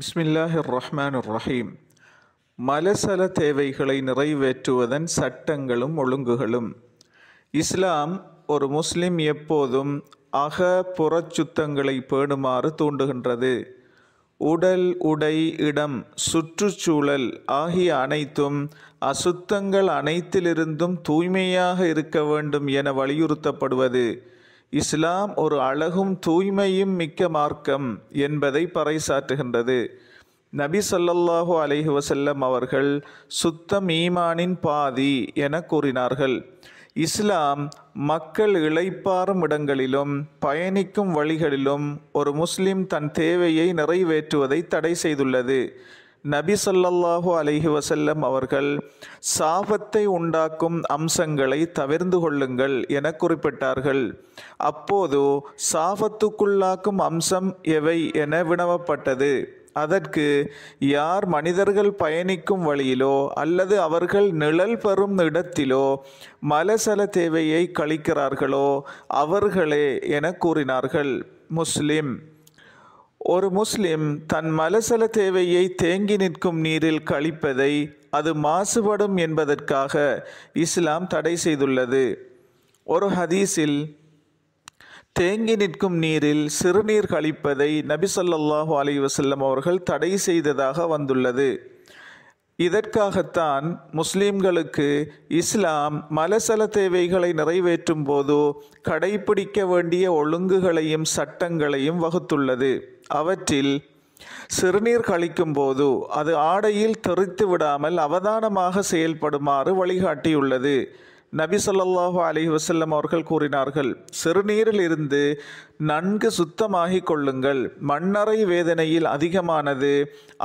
பிஸ்மில்லாஹிர் ரஹ்மான் ரஹீம் மலசல தேவைகளை நிறைவேற்றுவதன் சட்டங்களும் ஒழுங்குகளும் இஸ்லாம் ஒரு முஸ்லிம் எப்போதும் அக புறச்சுத்தங்களை பேணுமாறு தூண்டுகின்றது உடல் உடை இடம் சுற்றுச்சூழல் ஆகிய அனைத்தும் அசுத்தங்கள் அனைத்திலிருந்தும் தூய்மையாக இருக்க வேண்டும் என வலியுறுத்தப்படுவது இஸ்லாம் ஒரு அழகும் தூய்மையும் மிக்க மார்க்கம் என்பதை பறைசாற்றுகின்றது நபி சொல்லல்லாஹு அலைஹி வசல்லம் அவர்கள் சுத்த மீமானின் பாதி என கூறினார்கள் இஸ்லாம் மக்கள் இழைப்பாறும் இடங்களிலும் பயணிக்கும் வழிகளிலும் ஒரு முஸ்லிம் தன் தேவையை நிறைவேற்றுவதை தடை செய்துள்ளது நபி சொல்லல்லாஹு அலஹி வசல்லம் அவர்கள் சாபத்தை உண்டாக்கும் அம்சங்களை தவிர்ந்து கொள்ளுங்கள் என குறிப்பிட்டார்கள் அப்போது சாபத்துக்குள்ளாக்கும் அம்சம் எவை என வினவப்பட்டது அதற்கு யார் மனிதர்கள் பயணிக்கும் வழியிலோ அல்லது அவர்கள் நிழல் பெறும் இடத்திலோ மலசல தேவையை கழிக்கிறார்களோ அவர்களே என கூறினார்கள் முஸ்லிம் ஒரு முஸ்லிம் தன் மலசல தேவையை தேங்கி நிற்கும் நீரில் கழிப்பதை அது மாசுபடும் என்பதற்காக இஸ்லாம் தடை செய்துள்ளது ஒரு ஹதீஸில் தேங்கி நிற்கும் நீரில் சிறுநீர் கழிப்பதை நபிசல்லாஹு அலி வசல்லம் அவர்கள் தடை செய்ததாக வந்துள்ளது இதற்காகத்தான் முஸ்லீம்களுக்கு இஸ்லாம் மலசல தேவைகளை நிறைவேற்றும் போதோ கடைபிடிக்க வேண்டிய ஒழுங்குகளையும் சட்டங்களையும் வகுத்துள்ளது அவற்றில் சிறுநீர் கழிக்கும் போது அது ஆடையில் தெரித்து விடாமல் அவதானமாக செயல்படுமாறு வழிகாட்டியுள்ளது நபி சொல்லல்லாஹு அலி வசல்லம் அவர்கள் கூறினார்கள் சிறுநீரில் இருந்து நன்கு சுத்தமாகிக் கொள்ளுங்கள் மண்ணறை வேதனையில் அதிகமானது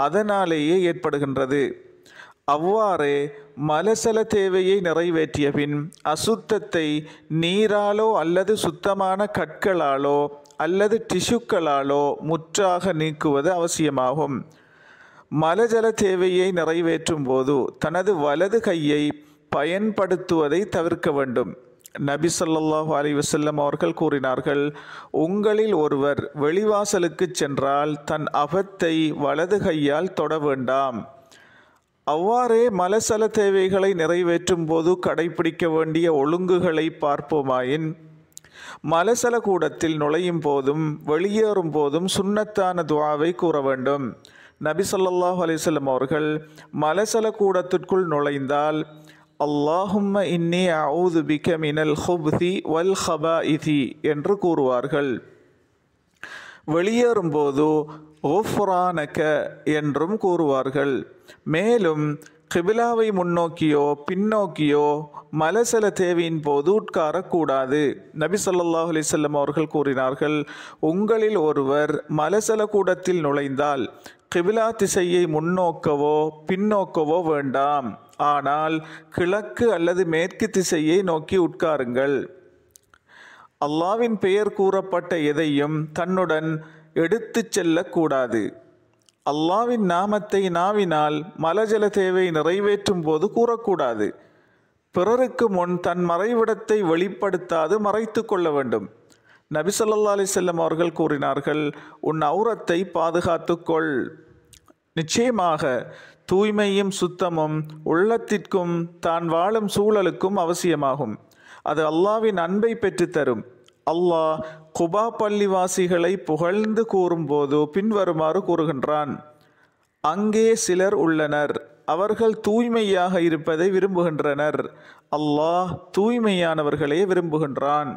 அதனாலேயே ஏற்படுகின்றது அவ்வாறே மலசல தேவையை நிறைவேற்றிய பின் அசுத்தத்தை நீராலோ அல்லது சுத்தமான கற்களாலோ அல்லது டிஷுக்களாலோ முற்றாக நீக்குவது அவசியமாகும் மலஜல தேவையை நிறைவேற்றும் போது தனது வலது கையை பயன்படுத்துவதை தவிர்க்க வேண்டும் நபி சொல்லாஹு அலி வசல்லம் அவர்கள் கூறினார்கள் உங்களில் ஒருவர் வெளிவாசலுக்கு சென்றால் தன் அகத்தை வலது கையால் தொட வேண்டாம் அவ்வாறே மலசல தேவைகளை நிறைவேற்றும் போது கடைபிடிக்க வேண்டிய ஒழுங்குகளை பார்ப்போமாயின் மலசல கூடத்தில் நுழையும் போதும் வெளியேறும் போதும் சுண்ணத்தான துவாவை கூற வேண்டும் நபி சொல்லாஹு அலிசல்லம் அவர்கள் மலசல கூடத்திற்குள் நுழைந்தால் அல்லாஹும்ம இன்னி அவுது பிக்க மினல் ஹுப்தி வல் ஹபாஇதி என்று கூறுவார்கள் வெளியேறும்போது ஓஃப்ரானக என்றும் கூறுவார்கள் மேலும் கிபிலாவை முன்னோக்கியோ பின்னோக்கியோ மலசல தேவையின் போது உட்காரக்கூடாது நபி சொல்லாஹ் அலிசல்லம் அவர்கள் கூறினார்கள் உங்களில் ஒருவர் மலசல கூடத்தில் நுழைந்தால் கிபிலா திசையை முன்னோக்கவோ பின்னோக்கவோ வேண்டாம் ஆனால் கிழக்கு அல்லது மேற்கு திசையை நோக்கி உட்காருங்கள் அல்லாவின் பெயர் கூறப்பட்ட எதையும் தன்னுடன் எடுத்து செல்லக்கூடாது அல்லாவின் நாமத்தை நாவினால் மலஜல தேவை நிறைவேற்றும் போது கூறக்கூடாது பிறருக்கு முன் தன் மறைவிடத்தை வெளிப்படுத்தாது மறைத்து கொள்ள வேண்டும் நபிசல்லா அலிசல்லம் அவர்கள் கூறினார்கள் உன் அவுரத்தை பாதுகாத்துக்கொள் நிச்சயமாக தூய்மையும் சுத்தமும் உள்ளத்திற்கும் தான் வாழும் சூழலுக்கும் அவசியமாகும் அது அல்லாவின் அன்பை பெற்றுத்தரும் அல்லாஹ் குபா பள்ளிவாசிகளை புகழ்ந்து கூறும்போது பின்வருமாறு கூறுகின்றான் அங்கே சிலர் உள்ளனர் அவர்கள் தூய்மையாக இருப்பதை விரும்புகின்றனர் அல்லாஹ் தூய்மையானவர்களே விரும்புகின்றான்